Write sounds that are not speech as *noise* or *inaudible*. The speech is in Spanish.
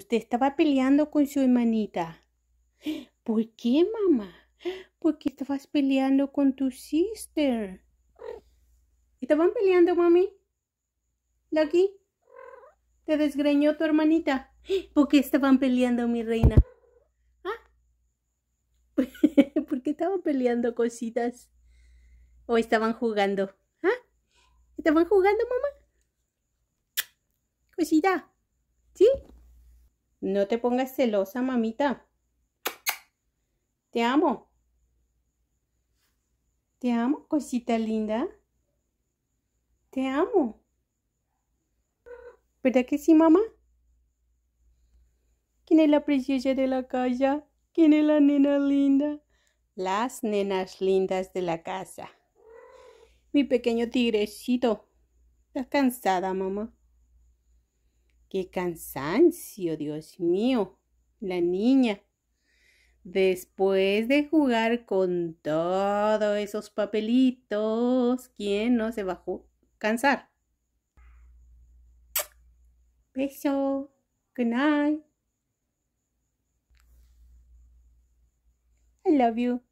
Usted estaba peleando con su hermanita. ¿Por qué, mamá? ¿Por qué estabas peleando con tu sister? ¿Estaban peleando, mami? Lucky, te desgreñó tu hermanita. ¿Por qué estaban peleando, mi reina? ¿Ah? *laughs* ¿Por qué estaban peleando cositas? ¿O estaban jugando? ¿Ah? ¿Estaban jugando, mamá? Cosita. ¿Sí? No te pongas celosa, mamita. Te amo. Te amo, cosita linda. Te amo. ¿Verdad que sí, mamá? ¿Quién es la princesa de la casa? ¿Quién es la nena linda? Las nenas lindas de la casa. Mi pequeño tigrecito. ¿Estás cansada, mamá? Qué cansancio, Dios mío, la niña. Después de jugar con todos esos papelitos, ¿quién no se bajó cansar? Beso. Good night. I love you.